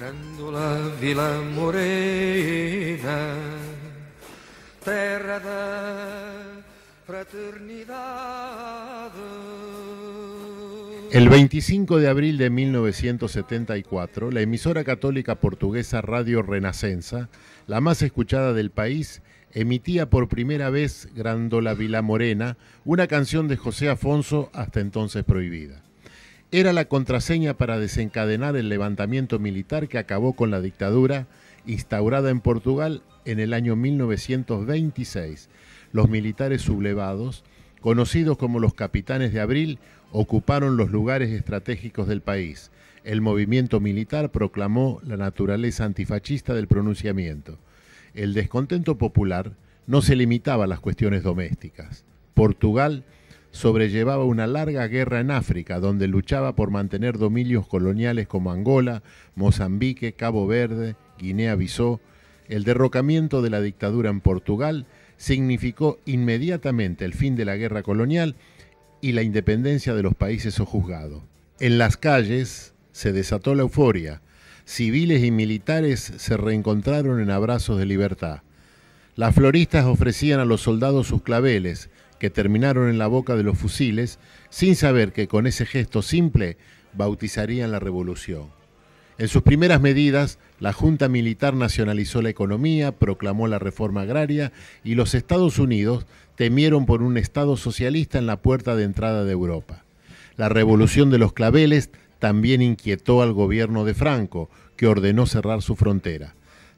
Grandola Vila Morena, terra da fraternidad. El 25 de abril de 1974, la emisora católica portuguesa Radio Renascença, la más escuchada del país, emitía por primera vez Grandola Vila Morena, una canción de José Afonso hasta entonces prohibida era la contraseña para desencadenar el levantamiento militar que acabó con la dictadura instaurada en Portugal en el año 1926. Los militares sublevados, conocidos como los capitanes de abril, ocuparon los lugares estratégicos del país. El movimiento militar proclamó la naturaleza antifascista del pronunciamiento. El descontento popular no se limitaba a las cuestiones domésticas. Portugal sobrellevaba una larga guerra en África, donde luchaba por mantener dominios coloniales como Angola, Mozambique, Cabo Verde, Guinea-Bissau. El derrocamiento de la dictadura en Portugal significó inmediatamente el fin de la guerra colonial y la independencia de los países sojuzgados. En las calles se desató la euforia. Civiles y militares se reencontraron en abrazos de libertad. Las floristas ofrecían a los soldados sus claveles que terminaron en la boca de los fusiles sin saber que con ese gesto simple bautizarían la revolución. En sus primeras medidas, la Junta Militar nacionalizó la economía, proclamó la reforma agraria y los Estados Unidos temieron por un Estado socialista en la puerta de entrada de Europa. La revolución de los claveles también inquietó al gobierno de Franco, que ordenó cerrar su frontera.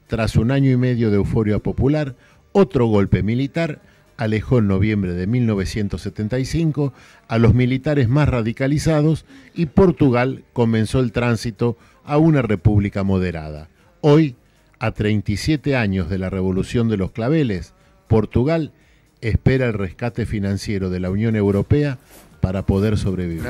Tras un año y medio de euforia popular, otro golpe militar alejó en noviembre de 1975 a los militares más radicalizados y Portugal comenzó el tránsito a una república moderada. Hoy, a 37 años de la Revolución de los Claveles, Portugal espera el rescate financiero de la Unión Europea para poder sobrevivir.